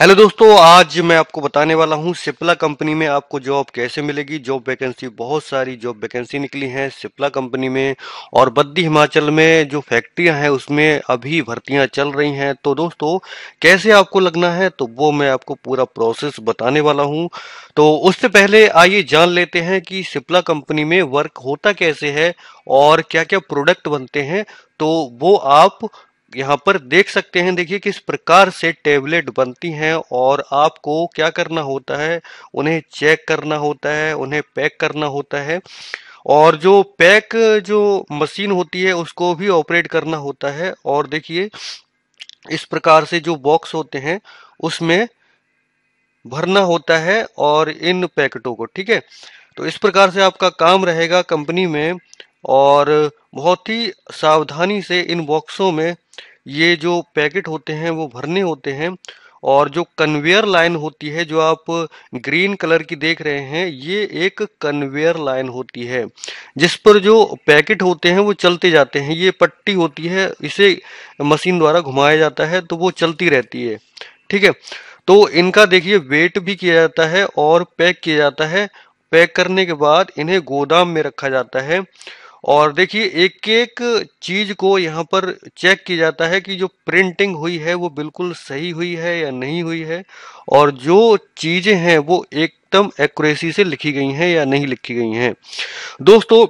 hello दोस्तों आज मैं आपको बताने वाला हूं सिप्ला कंपनी में आपको जॉब कैसे मिलेगी जॉब वैकेंसी बहुत सारी जॉब वैकेंसी निकली हैं सिप्ला कंपनी में और बद्दी हिमाचल में जो फैक्ट्रियां हैं उसमें अभी भर्तियां चल रही हैं तो दोस्तों कैसे आपको लगना है तो वो मैं आपको पूरा प्रोसेस बताने वाला हूँ तो उससे पहले आइए जान लेते हैं कि सिप्ला कंपनी में वर्क होता कैसे है और क्या क्या प्रोडक्ट बनते हैं तो वो आप यहाँ पर देख सकते हैं देखिए किस प्रकार से टेबलेट बनती हैं और आपको क्या करना होता है उन्हें चेक करना होता है उन्हें पैक करना होता है और जो पैक जो मशीन होती है उसको भी ऑपरेट करना होता है और देखिए इस प्रकार से जो बॉक्स होते हैं उसमें भरना होता है और इन पैकेटों को ठीक है तो इस प्रकार से आपका काम रहेगा कंपनी में और बहुत ही सावधानी से इन बॉक्सों में ये जो पैकेट होते हैं वो भरने होते हैं और जो कन्वेयर लाइन होती है जो आप ग्रीन कलर की देख रहे हैं ये एक कन्वेयर लाइन होती है जिस पर जो पैकेट होते हैं वो चलते जाते हैं ये पट्टी होती है इसे मशीन द्वारा घुमाया जाता है तो वो चलती रहती है ठीक है तो इनका देखिए वेट भी किया जाता है और पैक किया जाता है पैक करने के बाद इन्हें गोदाम में रखा जाता है और देखिए एक एक चीज को यहाँ पर चेक किया जाता है कि जो प्रिंटिंग हुई है वो बिल्कुल सही हुई है या नहीं हुई है और जो चीजें हैं वो एकदम एक्यूरेसी से लिखी गई हैं या नहीं लिखी गई हैं दोस्तों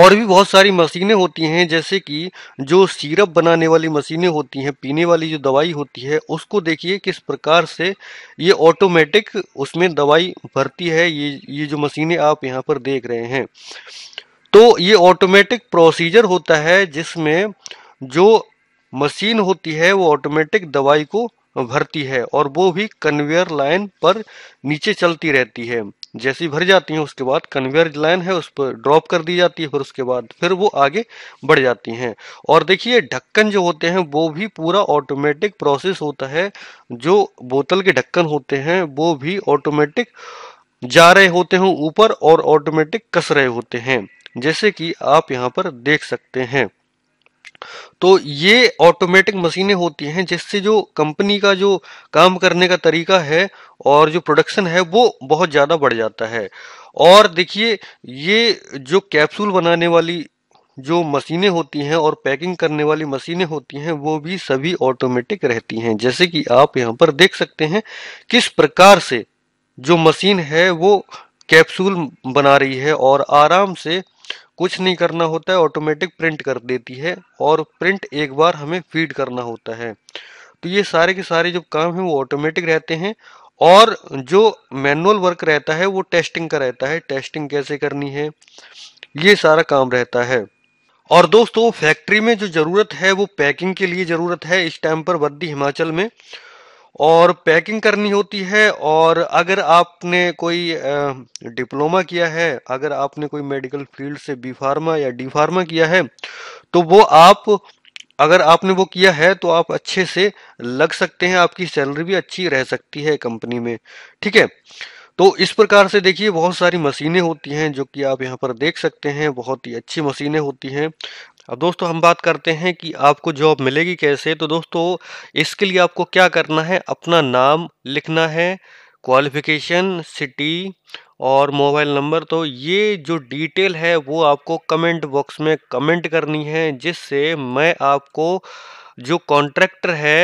और भी बहुत सारी मशीनें होती हैं जैसे कि जो सिरप बनाने वाली मशीनें होती हैं पीने वाली जो दवाई होती है उसको देखिए किस प्रकार से ये ऑटोमेटिक उसमें दवाई भरती है ये ये जो मशीनें आप यहाँ पर देख रहे हैं तो ये ऑटोमेटिक प्रोसीजर होता है जिसमें जो मशीन होती है वो ऑटोमेटिक दवाई को भरती है और वो भी कन्वेयर लाइन पर नीचे चलती रहती है जैसी भर जाती हैं उसके बाद कन्वेयर लाइन है उस पर ड्रॉप कर दी जाती है फिर उसके बाद फिर वो आगे बढ़ जाती हैं और देखिए ढक्कन जो होते हैं वो भी पूरा ऑटोमेटिक प्रोसेस होता है जो बोतल के ढक्कन होते हैं वो भी ऑटोमेटिक जा रहे होते हैं ऊपर और ऑटोमेटिक कस रहे होते हैं जैसे कि आप यहाँ पर देख सकते हैं तो ये ऑटोमेटिक मशीनें होती हैं जिससे जो कंपनी का जो काम करने का तरीका है और जो प्रोडक्शन है वो बहुत ज़्यादा बढ़ जाता है और देखिए ये जो कैप्सूल बनाने वाली जो मशीनें होती हैं और पैकिंग करने वाली मशीनें होती हैं वो भी सभी ऑटोमेटिक रहती हैं जैसे कि आप यहाँ पर देख सकते हैं किस प्रकार से जो मशीन है वो कैप्सूल बना रही है और आराम से कुछ नहीं करना होता है ऑटोमेटिक प्रिंट कर देती है और प्रिंट एक बार हमें फीड करना होता है तो ये सारे के सारे जो काम हैं वो ऑटोमेटिक रहते हैं और जो मैनुअल वर्क रहता है वो टेस्टिंग का रहता है टेस्टिंग कैसे करनी है ये सारा काम रहता है और दोस्तों फैक्ट्री में जो ज़रूरत है वो पैकिंग के लिए ज़रूरत है इस टाइम पर बद्दी हिमाचल में और पैकिंग करनी होती है और अगर आपने कोई डिप्लोमा किया है अगर आपने कोई मेडिकल फील्ड से बी फार्मा या डी फार्मा किया है तो वो आप अगर आपने वो किया है तो आप अच्छे से लग सकते हैं आपकी सैलरी भी अच्छी रह सकती है कंपनी में ठीक है तो इस प्रकार से देखिए बहुत सारी मशीनें होती हैं जो कि आप यहाँ पर देख सकते हैं बहुत ही अच्छी मशीनें होती हैं अब दोस्तों हम बात करते हैं कि आपको जॉब मिलेगी कैसे तो दोस्तों इसके लिए आपको क्या करना है अपना नाम लिखना है क्वालिफिकेशन सिटी और मोबाइल नंबर तो ये जो डिटेल है वो आपको कमेंट बॉक्स में कमेंट करनी है जिससे मैं आपको जो कॉन्ट्रैक्टर है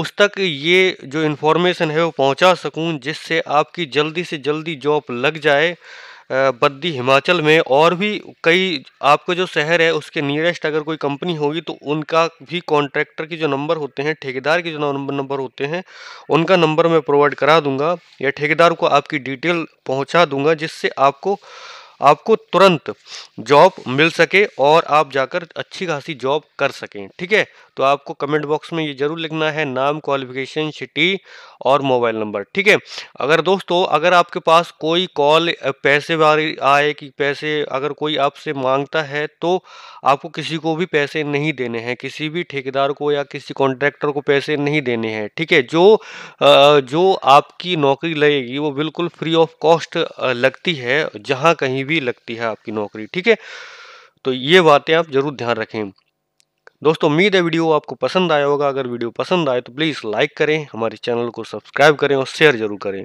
उस तक ये जो इन्फॉर्मेशन है वो पहुंचा सकूं जिससे आपकी जल्दी से जल्दी जॉब लग जाए बद्दी हिमाचल में और भी कई आपका जो शहर है उसके नियरेस्ट अगर कोई कंपनी होगी तो उनका भी कॉन्ट्रैक्टर की जो नंबर होते हैं ठेकेदार के जो नंबर होते हैं उनका नंबर मैं प्रोवाइड करा दूंगा या ठेकेदार को आपकी डिटेल पहुंचा दूंगा जिससे आपको आपको तुरंत जॉब मिल सके और आप जाकर अच्छी खासी जॉब कर सकें ठीक है तो आपको कमेंट बॉक्स में ये जरूर लिखना है नाम क्वालिफिकेशन सिटी और मोबाइल नंबर ठीक है अगर दोस्तों अगर आपके पास कोई कॉल पैसे वाली आए कि पैसे अगर कोई आपसे मांगता है तो आपको किसी को भी पैसे नहीं देने हैं किसी भी ठेकेदार को या किसी कॉन्ट्रैक्टर को पैसे नहीं देने हैं ठीक है जो जो आपकी नौकरी लगेगी वो बिल्कुल फ्री ऑफ कॉस्ट लगती है जहाँ कहीं भी लगती है आपकी नौकरी ठीक है तो ये बातें आप जरूर ध्यान रखें दोस्तों उम्मीद है वीडियो आपको पसंद आया होगा अगर वीडियो पसंद आए तो प्लीज़ लाइक करें हमारे चैनल को सब्सक्राइब करें और शेयर जरूर करें